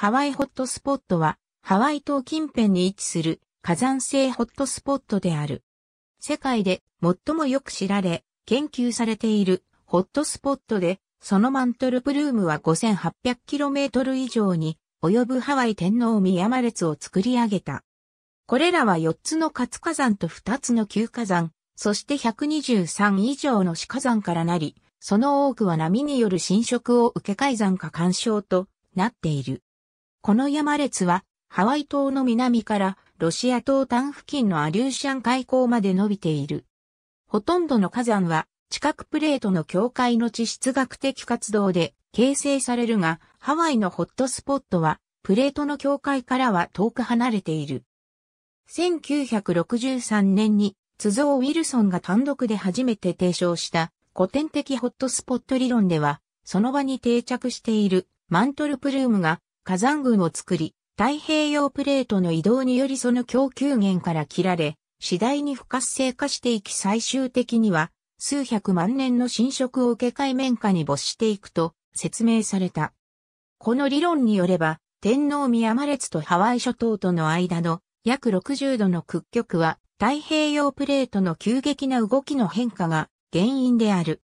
ハワイホットスポットは、ハワイ島近辺に位置する火山性ホットスポットである。世界で最もよく知られ、研究されているホットスポットで、そのマントルプルームは 5800km 以上に及ぶハワイ天皇宮間列を作り上げた。これらは4つの活火山と2つの旧火山、そして123以上の死火山からなり、その多くは波による侵食を受け海山か干渉となっている。この山列は、ハワイ島の南からロシア島端付近のアリューシャン海溝まで伸びている。ほとんどの火山は、地殻プレートの境界の地質学的活動で形成されるが、ハワイのホットスポットは、プレートの境界からは遠く離れている。1963年に、都蔵ウィルソンが単独で初めて提唱した古典的ホットスポット理論では、その場に定着しているマントルプルームが火山群を作り、太平洋プレートの移動によりその供給源から切られ、次第に不活性化していき最終的には、数百万年の侵食を受け海面下に没していくと説明された。この理論によれば、天皇宮マレツとハワイ諸島との間の約60度の屈曲は太平洋プレートの急激な動きの変化が原因である。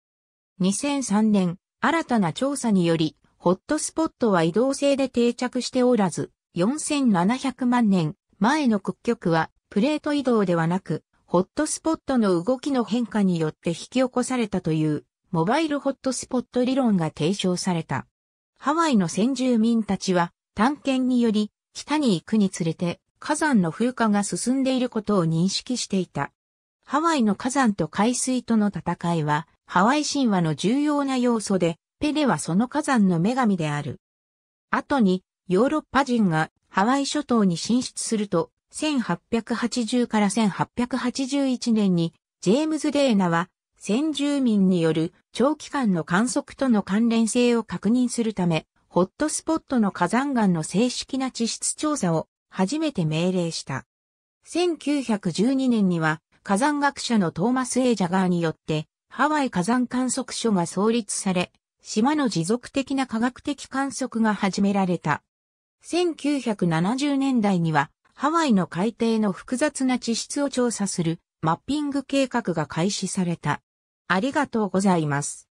2003年、新たな調査により、ホットスポットは移動性で定着しておらず、4700万年前の屈曲はプレート移動ではなく、ホットスポットの動きの変化によって引き起こされたという、モバイルホットスポット理論が提唱された。ハワイの先住民たちは、探検により、北に行くにつれて、火山の風化が進んでいることを認識していた。ハワイの火山と海水との戦いは、ハワイ神話の重要な要素で、ペレはその火山の女神である。後に、ヨーロッパ人がハワイ諸島に進出すると、1880から1881年に、ジェームズ・レーナは、先住民による長期間の観測との関連性を確認するため、ホットスポットの火山岩の正式な地質調査を初めて命令した。1912年には火山学者のトーマス・エー・ジャガーによってハワイ火山観測所が創立され、島の持続的な科学的観測が始められた。1970年代には、ハワイの海底の複雑な地質を調査するマッピング計画が開始された。ありがとうございます。